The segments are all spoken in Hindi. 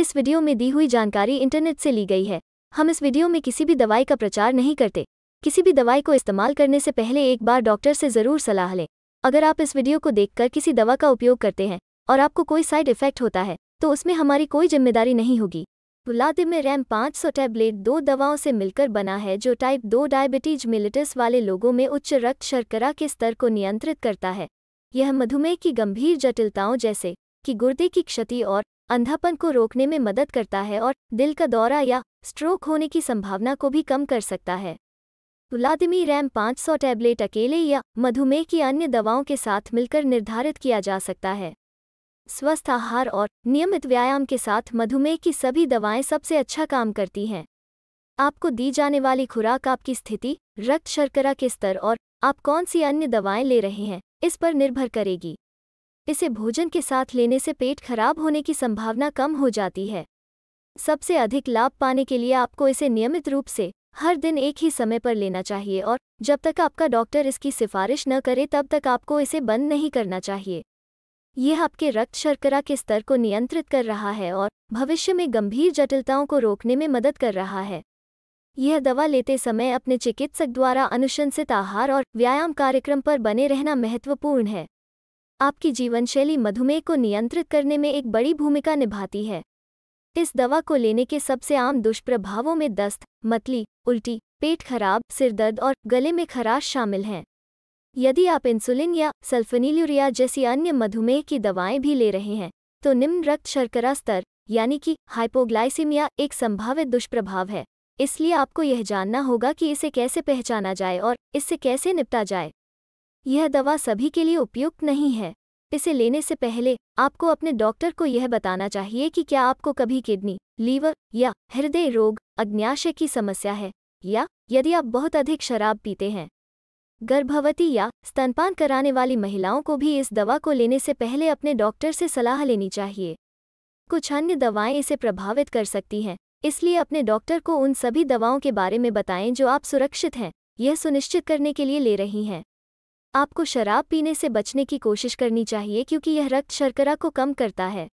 इस वीडियो में दी हुई जानकारी इंटरनेट से ली गई है हम इस वीडियो में किसी भी दवाई का प्रचार नहीं करते किसी भी दवाई को इस्तेमाल करने से पहले एक बार डॉक्टर से ज़रूर सलाह लें अगर आप इस वीडियो को देखकर किसी दवा का उपयोग करते हैं और आपको कोई साइड इफेक्ट होता है तो उसमें हमारी कोई जिम्मेदारी नहीं होगी में रैम 500 टैबलेट दो दवाओं से मिलकर बना है जो टाइप दो डायबिटीज मिलिटस वाले लोगों में उच्च रक्त शर्करा के स्तर को नियंत्रित करता है यह मधुमेह की गंभीर जटिलताओं जैसे कि गुर्दे की क्षति और अंधापन को रोकने में मदद करता है और दिल का दौरा या स्ट्रोक होने की संभावना को भी कम कर सकता है व्लादिमी रैम 500 टैबलेट अकेले या मधुमेह की अन्य दवाओं के साथ मिलकर निर्धारित किया जा सकता है स्वस्थ आहार और नियमित व्यायाम के साथ मधुमेह की सभी दवाएं सबसे अच्छा काम करती हैं आपको दी जाने वाली खुराक आपकी स्थिति रक्त शर्करा के स्तर और आप कौन सी अन्य दवाएं ले रहे हैं इस पर निर्भर करेगी इसे भोजन के साथ लेने से पेट खराब होने की संभावना कम हो जाती है सबसे अधिक लाभ पाने के लिए आपको इसे नियमित रूप से हर दिन एक ही समय पर लेना चाहिए और जब तक आपका डॉक्टर इसकी सिफारिश न करे तब तक आपको इसे बंद नहीं करना चाहिए यह आपके रक्त शर्करा के स्तर को नियंत्रित कर रहा है और भविष्य में गंभीर जटिलताओं को रोकने में मदद कर रहा है यह दवा लेते समय अपने चिकित्सक द्वारा अनुशंसित आहार और व्यायाम कार्यक्रम पर बने रहना महत्वपूर्ण है आपकी जीवनशैली मधुमेह को नियंत्रित करने में एक बड़ी भूमिका निभाती है इस दवा को लेने के सबसे आम दुष्प्रभावों में दस्त मतली उल्टी पेट खराब सिरदर्द और गले में खराश शामिल हैं यदि आप इंसुलिन या सल्फनीलूरिया जैसी अन्य मधुमेह की दवाएं भी ले रहे हैं तो निम्न रक्त शर्करा स्तर यानी कि हाइपोग्लाइसीमिया एक संभावित दुष्प्रभाव है इसलिए आपको यह जानना होगा कि इसे कैसे पहचाना जाए और इससे कैसे निपटा जाए यह दवा सभी के लिए उपयुक्त नहीं है इसे लेने से पहले आपको अपने डॉक्टर को यह बताना चाहिए कि क्या आपको कभी किडनी लीवर या हृदय रोग अग्न्याशय की समस्या है या यदि आप बहुत अधिक शराब पीते हैं गर्भवती या स्तनपान कराने वाली महिलाओं को भी इस दवा को लेने से पहले अपने डॉक्टर से सलाह लेनी चाहिए कुछ अन्य दवाएं इसे प्रभावित कर सकती हैं इसलिए अपने डॉक्टर को उन सभी दवाओं के बारे में बताएं जो आप सुरक्षित हैं यह सुनिश्चित करने के लिए ले रही हैं आपको शराब पीने से बचने की कोशिश करनी चाहिए क्योंकि यह रक्त शर्करा को कम करता है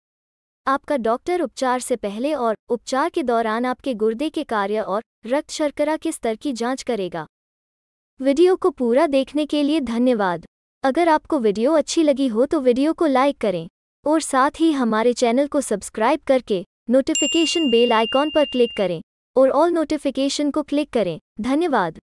आपका डॉक्टर उपचार से पहले और उपचार के दौरान आपके गुर्दे के कार्य और रक्त शर्करा के स्तर की जांच करेगा वीडियो को पूरा देखने के लिए धन्यवाद अगर आपको वीडियो अच्छी लगी हो तो वीडियो को लाइक करें और साथ ही हमारे चैनल को सब्सक्राइब करके नोटिफिकेशन बेल आइकॉन पर क्लिक करें और ऑल नोटिफिकेशन को क्लिक करें धन्यवाद